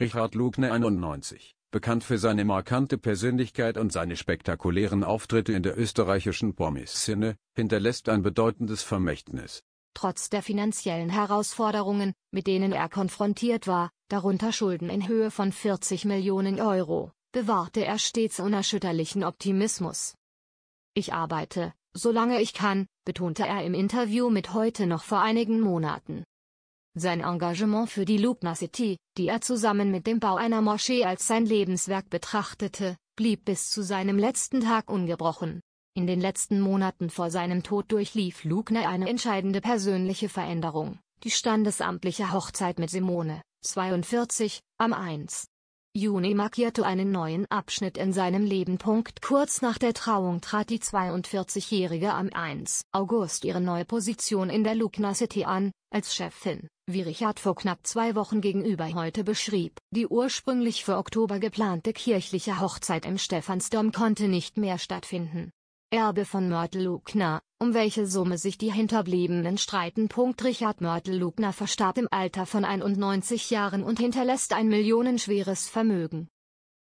Richard Lugne 91, bekannt für seine markante Persönlichkeit und seine spektakulären Auftritte in der österreichischen Promiszene, hinterlässt ein bedeutendes Vermächtnis. Trotz der finanziellen Herausforderungen, mit denen er konfrontiert war, darunter Schulden in Höhe von 40 Millionen Euro, bewahrte er stets unerschütterlichen Optimismus. Ich arbeite, solange ich kann, betonte er im Interview mit heute noch vor einigen Monaten. Sein Engagement für die Lugna City, die er zusammen mit dem Bau einer Moschee als sein Lebenswerk betrachtete, blieb bis zu seinem letzten Tag ungebrochen. In den letzten Monaten vor seinem Tod durchlief Lugna eine entscheidende persönliche Veränderung, die standesamtliche Hochzeit mit Simone, 42, am 1. Juni markierte einen neuen Abschnitt in seinem Leben. Kurz nach der Trauung trat die 42-Jährige am 1. August ihre neue Position in der Lugna City an, als Chefin wie Richard vor knapp zwei Wochen gegenüber heute beschrieb. Die ursprünglich für Oktober geplante kirchliche Hochzeit im Stephansdom konnte nicht mehr stattfinden. Erbe von Mörtel-Lugner, um welche Summe sich die Hinterbliebenen streiten. Richard Mörtel-Lugner verstarb im Alter von 91 Jahren und hinterlässt ein millionenschweres Vermögen.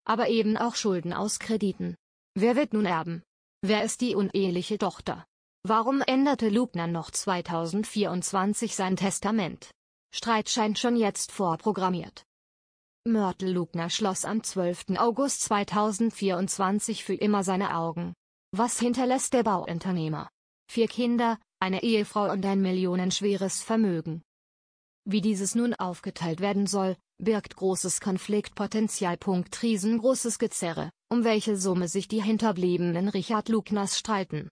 Aber eben auch Schulden aus Krediten. Wer wird nun erben? Wer ist die uneheliche Tochter? Warum änderte Lugner noch 2024 sein Testament? Streit scheint schon jetzt vorprogrammiert. Mörtel Lugner schloss am 12. August 2024 für immer seine Augen. Was hinterlässt der Bauunternehmer? Vier Kinder, eine Ehefrau und ein millionenschweres Vermögen. Wie dieses nun aufgeteilt werden soll, birgt großes Konfliktpotenzial. Riesengroßes Gezerre, um welche Summe sich die Hinterbliebenen Richard Lugners streiten.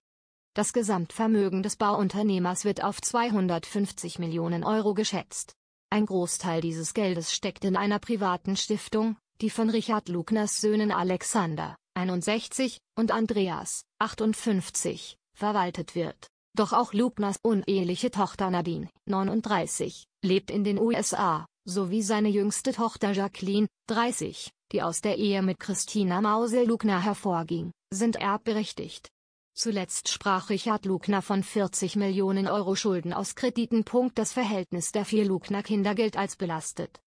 Das Gesamtvermögen des Bauunternehmers wird auf 250 Millionen Euro geschätzt. Ein Großteil dieses Geldes steckt in einer privaten Stiftung, die von Richard Lugners Söhnen Alexander, 61, und Andreas, 58, verwaltet wird. Doch auch Lugners uneheliche Tochter Nadine, 39, lebt in den USA, sowie seine jüngste Tochter Jacqueline, 30, die aus der Ehe mit Christina Mausel-Lugner hervorging, sind erbberechtigt. Zuletzt sprach Richard Lugner von 40 Millionen Euro Schulden aus Krediten. Das Verhältnis der vier Lugner Kinder gilt als belastet.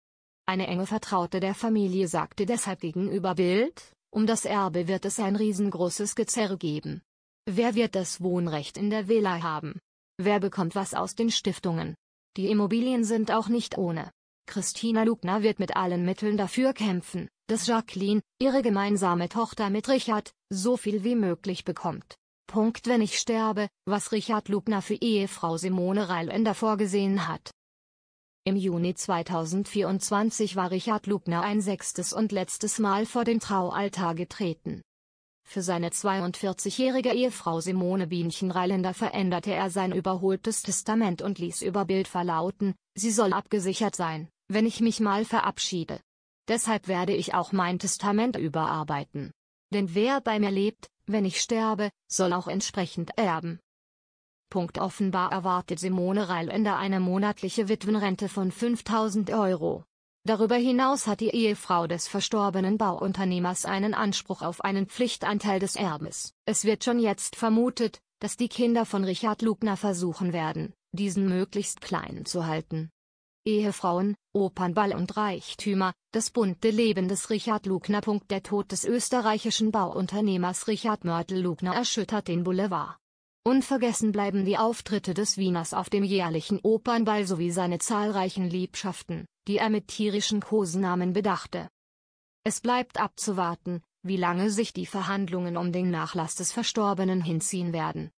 Eine enge Vertraute der Familie sagte deshalb gegenüber Bild, um das Erbe wird es ein riesengroßes Gezerre geben. Wer wird das Wohnrecht in der Villa haben? Wer bekommt was aus den Stiftungen? Die Immobilien sind auch nicht ohne. Christina Lugner wird mit allen Mitteln dafür kämpfen, dass Jacqueline, ihre gemeinsame Tochter mit Richard, so viel wie möglich bekommt. Punkt wenn ich sterbe, was Richard Lugner für Ehefrau Simone Reilender vorgesehen hat. Im Juni 2024 war Richard Lugner ein sechstes und letztes Mal vor den Traualtar getreten. Für seine 42-jährige Ehefrau Simone bienchen Reilender veränderte er sein überholtes Testament und ließ über Bild verlauten, sie soll abgesichert sein, wenn ich mich mal verabschiede. Deshalb werde ich auch mein Testament überarbeiten. Denn wer bei mir lebt, wenn ich sterbe, soll auch entsprechend erben. Punkt offenbar erwartet Simone Reilender eine monatliche Witwenrente von 5000 Euro. Darüber hinaus hat die Ehefrau des verstorbenen Bauunternehmers einen Anspruch auf einen Pflichtanteil des Erbes. Es wird schon jetzt vermutet, dass die Kinder von Richard Lugner versuchen werden, diesen möglichst klein zu halten. Ehefrauen, Opernball und Reichtümer, das bunte Leben des Richard Lugner. Der Tod des österreichischen Bauunternehmers Richard Mörtel Lugner erschüttert den Boulevard. Unvergessen bleiben die Auftritte des Wieners auf dem jährlichen Opernball sowie seine zahlreichen Liebschaften, die er mit tierischen Kosenamen bedachte. Es bleibt abzuwarten, wie lange sich die Verhandlungen um den Nachlass des Verstorbenen hinziehen werden.